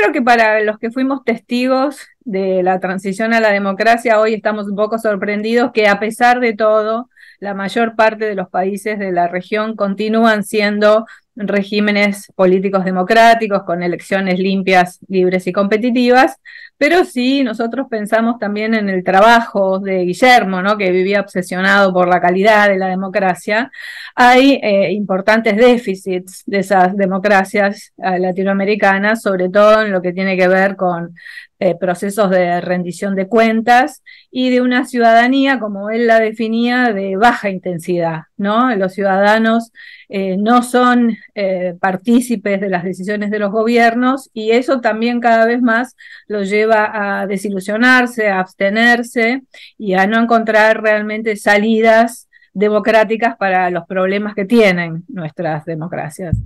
creo que para los que fuimos testigos de la transición a la democracia, hoy estamos un poco sorprendidos que a pesar de todo, la mayor parte de los países de la región continúan siendo regímenes políticos democráticos, con elecciones limpias, libres y competitivas, pero sí nosotros pensamos también en el trabajo de Guillermo, ¿no? que vivía obsesionado por la calidad de la democracia. Hay eh, importantes déficits de esas democracias eh, latinoamericanas, sobre todo en lo que tiene que ver con eh, procesos de rendición de cuentas y de una ciudadanía, como él la definía, de baja intensidad. ¿no? Los ciudadanos no son eh, partícipes de las decisiones de los gobiernos y eso también cada vez más los lleva a desilusionarse, a abstenerse y a no encontrar realmente salidas democráticas para los problemas que tienen nuestras democracias.